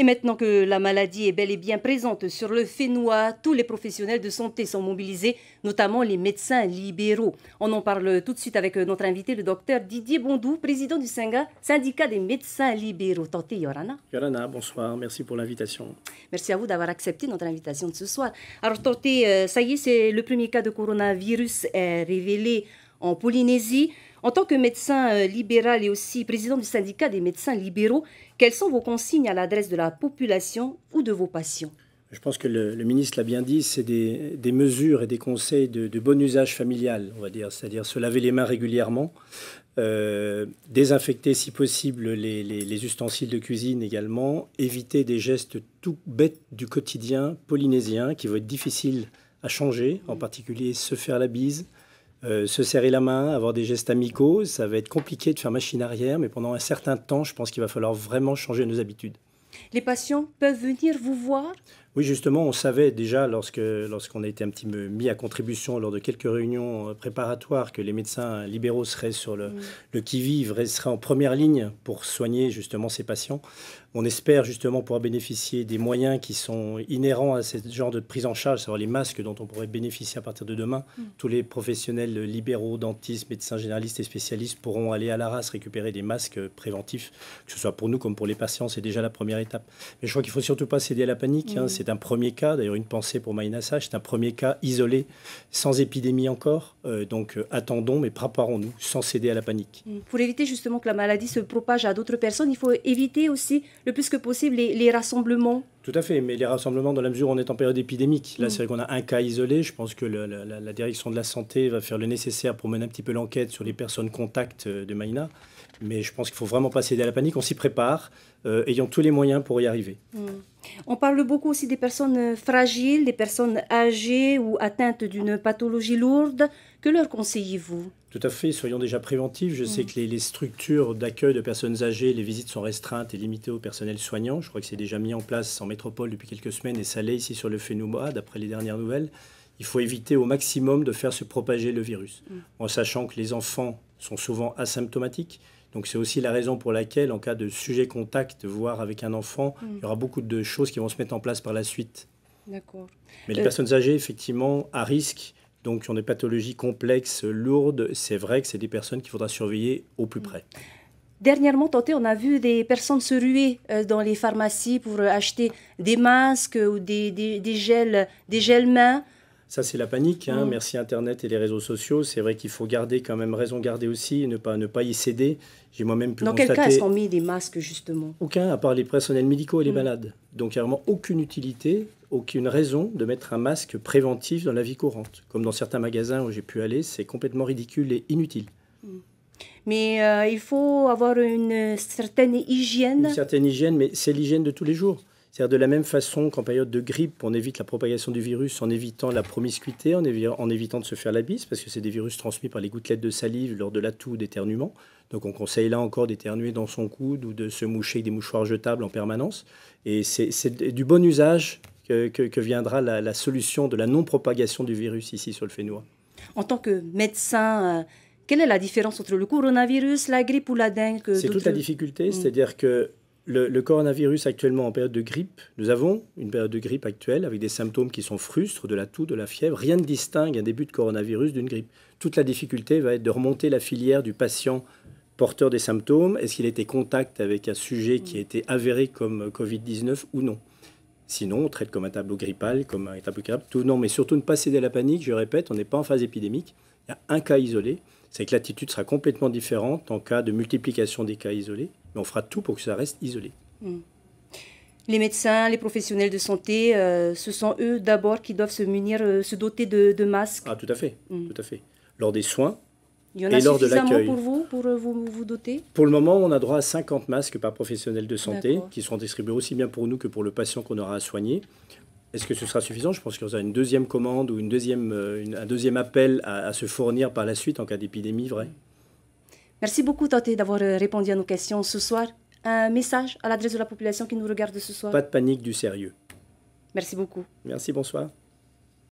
Et maintenant que la maladie est bel et bien présente sur le Fénois, tous les professionnels de santé sont mobilisés, notamment les médecins libéraux. On en parle tout de suite avec notre invité, le docteur Didier Bondou, président du Senga, syndicat des médecins libéraux. Tante Yorana. Yorana, bonsoir, merci pour l'invitation. Merci à vous d'avoir accepté notre invitation de ce soir. Alors Tante, euh, ça y est, c'est le premier cas de coronavirus euh, révélé en Polynésie. En tant que médecin euh, libéral et aussi président du syndicat des médecins libéraux, quelles sont vos consignes à l'adresse de la population ou de vos patients je pense que le, ministre l'a bien dit, c'est des, mesures et des conseils de, bon usage familial, on va dire, c'est-à-dire se laver les mains régulièrement, euh, désinfecter si possible les, les, ustensiles de cuisine également, éviter des gestes tout bêtes du quotidien polynésien qui vont être difficiles à changer, en particulier se faire la bise, euh, se serrer la main, avoir des gestes amicaux, ça va être compliqué de faire machine arrière, mais pendant un certain temps, je pense qu'il va falloir vraiment changer nos habitudes. Les patients peuvent venir vous voir oui, justement, on savait déjà lorsque lorsqu'on a été un petit peu mis à contribution lors de quelques réunions euh, préparatoires que les médecins libéraux seraient sur le, mm. qui-vive, seraient en première ligne pour soigner justement ces patients. On espère justement pouvoir bénéficier des moyens qui sont inhérents à ce genre de prise en charge, cest les masques dont on pourrait bénéficier à partir de demain. Mm. Tous les professionnels libéraux, dentistes, médecins généralistes et spécialistes pourront aller à la race récupérer des masques préventifs, que ce soit pour nous comme pour les patients, c'est déjà la première étape. Mais je crois qu'il faut surtout pas céder à la panique. Hein. Mm. c'est c'est un premier cas, d'ailleurs une pensée pour Maïna c'est un premier cas isolé, sans épidémie encore. Euh, donc euh, attendons, mais préparons-nous sans céder à la panique. Mm. Pour éviter justement que la maladie se propage à d'autres personnes, il faut éviter aussi le plus que possible les rassemblements tout à fait, mais les rassemblements, dans la mesure où on est en période épidémique, là, mm. c'est vrai qu'on a un cas isolé. Je pense que la, direction de la santé va faire le nécessaire pour mener un petit peu l'enquête sur les personnes contacts euh, de Maïna. Mais je pense qu'il faut vraiment pas céder à la panique. On s'y prépare, euh, ayant tous les moyens pour y arriver. Mm. On parle beaucoup aussi des personnes euh, fragiles, des personnes âgées ou atteintes d'une pathologie lourde. Que leur conseillez-vous tout à fait. Soyons déjà préventifs. Je sais mm. que les, structures d'accueil de personnes âgées, les visites sont restreintes et limitées au personnel soignant. Je crois que c'est déjà mis en place en métropole depuis quelques semaines et ça l'est ici sur le phénomène d'après les dernières nouvelles. Il faut éviter au maximum de faire se propager le virus, mm. en sachant que les enfants sont souvent asymptomatiques. Donc c'est aussi la raison pour laquelle, en cas de sujet contact, voire avec un enfant, mm. il y aura beaucoup de choses qui vont se mettre en place par la suite. D'accord. Mais les euh, personnes âgées, effectivement, à risque, donc sur des pathologies complexes, lourdes, c'est vrai que c'est des personnes qu'il faudra surveiller au plus près. Dernièrement, tenté, on a vu des personnes se ruer euh, dans les pharmacies pour acheter des masques ou des, des, gels, des gels mains. Ça, c'est la panique. Hein. Mm. Merci Internet et les réseaux sociaux. C'est vrai qu'il faut garder quand même raison garder aussi, ne pas, ne pas y céder. J'ai moi-même pu Dans quel cas est-ce qu'on met des masques, justement Aucun, à part les personnels médicaux et les mm. malades. Donc il n'y a vraiment aucune utilité, aucune raison de mettre un masque préventif dans la vie courante. Comme dans certains magasins où j'ai pu aller, c'est complètement ridicule et inutile. Mm. Mais euh, il faut avoir une certaine hygiène. Une certaine hygiène, mais c'est l'hygiène de tous les jours. C'est-à-dire de la même façon qu'en période de grippe, on évite la propagation du virus en évitant la promiscuité, en, évitant de se faire la bise, parce que c'est des virus transmis par les gouttelettes de salive lors de l'atout ou d'éternuement. Donc on conseille là encore d'éternuer dans son coude ou de se moucher avec des mouchoirs jetables en permanence. Et c'est du bon usage que, viendra la, solution de la non-propagation du virus ici sur le Fénois. En tant que médecin... Euh, quelle est la différence entre le coronavirus, la grippe ou la dengue C'est toute la difficulté, hmm. c'est-à-dire que le, coronavirus actuellement en période de grippe, nous avons une période de grippe actuelle avec des symptômes qui sont frustres, de la toux, de la fièvre. Rien ne distingue un début de coronavirus d'une grippe. Toute la difficulté va être de remonter la filière du patient porteur des symptômes. Est-ce qu'il a été contact avec un sujet qui a été avéré comme Covid-19 ou non Sinon, on traite comme un tableau grippal, comme un tableau grippal. Tout, non, mais surtout ne pas céder à la panique. Je répète, on n'est pas en phase épidémique. Il y a un cas isolé c'est que l'attitude sera complètement différente en cas de multiplication des cas isolés, mais on fera tout pour que ça reste isolé. Hmm. Les médecins, les professionnels de santé, euh, ce sont eux d'abord qui doivent se munir, euh, se doter de, masques. Ah, tout à fait, hmm. tout à fait. Lors des soins, et lors de l'accueil. pour vous, pour euh, vous, vous doter Pour le moment, on a droit à 50 masques par professionnel de santé qui seront distribués aussi bien pour nous que pour le patient qu'on aura à soigner. Est-ce que ce sera suffisant Je pense qu'on aura une deuxième commande ou une deuxième, euh, un deuxième appel à, se fournir par la suite en cas d'épidémie vrai Merci beaucoup, Toté, d'avoir euh, répondu à nos questions ce soir. Un message à l'adresse de la population qui nous regarde ce soir Pas de panique, du sérieux. Merci beaucoup. Merci, bonsoir.